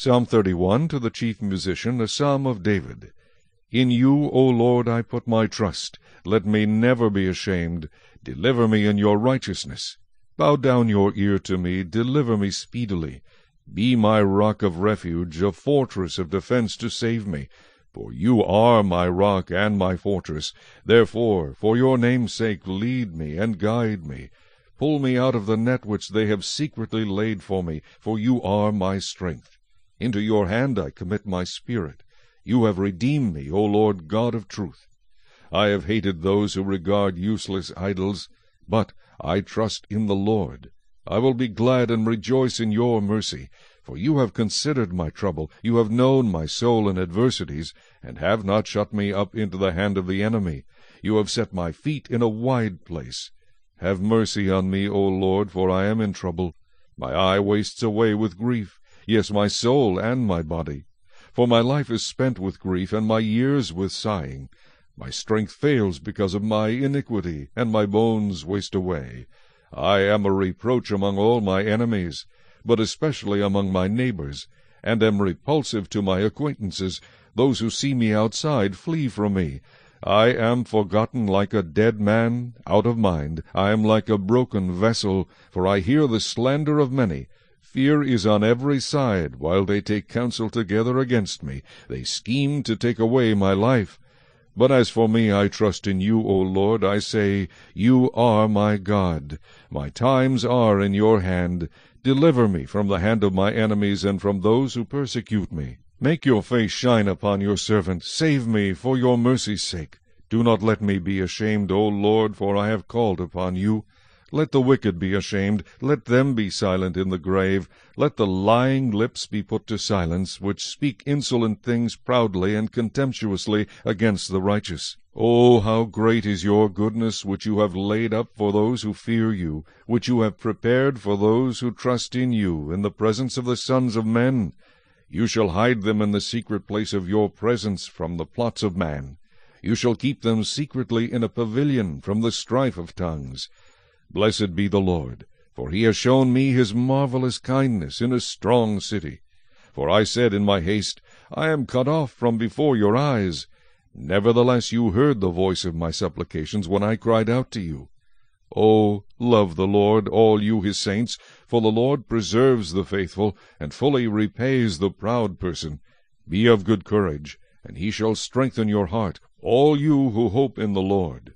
Psalm 31 to the chief musician, a psalm of David. In you, O Lord, I put my trust. Let me never be ashamed. Deliver me in your righteousness. Bow down your ear to me. Deliver me speedily. Be my rock of refuge, a fortress of defense to save me. For you are my rock and my fortress. Therefore, for your name's sake, lead me and guide me. Pull me out of the net which they have secretly laid for me, for you are my strength. Into your hand I commit my spirit. You have redeemed me, O Lord God of truth. I have hated those who regard useless idols, but I trust in the Lord. I will be glad and rejoice in your mercy, for you have considered my trouble, you have known my soul in adversities, and have not shut me up into the hand of the enemy. You have set my feet in a wide place. Have mercy on me, O Lord, for I am in trouble. My eye wastes away with grief, yes, my soul and my body. For my life is spent with grief, and my years with sighing. My strength fails because of my iniquity, and my bones waste away. I am a reproach among all my enemies, but especially among my neighbors, and am repulsive to my acquaintances. Those who see me outside flee from me. I am forgotten like a dead man, out of mind. I am like a broken vessel, for I hear the slander of many. Fear is on every side, while they take counsel together against me. They scheme to take away my life. But as for me, I trust in you, O Lord. I say, You are my God. My times are in your hand. Deliver me from the hand of my enemies and from those who persecute me. Make your face shine upon your servant. Save me for your mercy's sake. Do not let me be ashamed, O Lord, for I have called upon you. Let the wicked be ashamed, let them be silent in the grave. Let the lying lips be put to silence, which speak insolent things proudly and contemptuously against the righteous. O oh, how great is your goodness, which you have laid up for those who fear you, which you have prepared for those who trust in you, in the presence of the sons of men! You shall hide them in the secret place of your presence from the plots of man. You shall keep them secretly in a pavilion from the strife of tongues. Blessed be the Lord, for he has shown me his marvelous kindness in a strong city. For I said in my haste, I am cut off from before your eyes. Nevertheless you heard the voice of my supplications when I cried out to you. O love the Lord, all you his saints, for the Lord preserves the faithful, and fully repays the proud person. Be of good courage, and he shall strengthen your heart, all you who hope in the Lord.